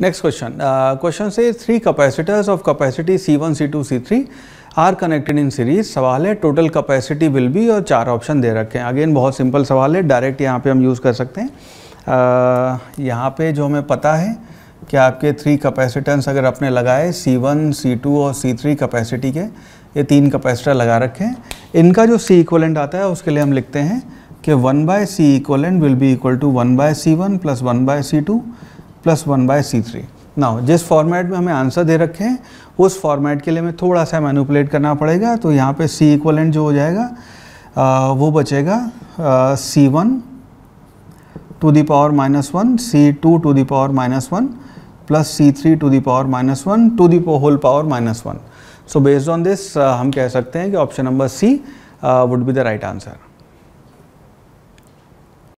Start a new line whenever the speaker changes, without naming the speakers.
next question question से three question of uh, three C one C two C three are connected in series सवाल है total capacity will be और चार option दे रखे हैं again बहुत सिंपल सवाल है डायरेक्ट यहाँ पे हम यूज़ कर सकते हैं uh, यहाँ पे जो हमें पता है कि आपके थ्री कैपेसिटेंस अगर आपने लगाए सी वन सी टू और सी थ्री कैपेसिटी के ये तीन कैपेसिटर लगा रखे हैं इनका जो सी इक्वलेंट आता है उसके लिए हम लिखते हैं कि one by C equivalent will be equal to one by C one plus one by C two plus one by C three now जिस फॉर्मेट में हमें आंसर दे रखे हैं उस फॉर्मेट के लिए हमें थोड़ा सा मैनुपलेट करना पड़ेगा तो यहाँ पे सी इक्वलेंट जो हो जाएगा आ, वो बचेगा C one to the power minus one C two to the power minus one plus C three to the power minus one to the whole power minus one so based on this हम कह सकते हैं कि option number C would be the right answer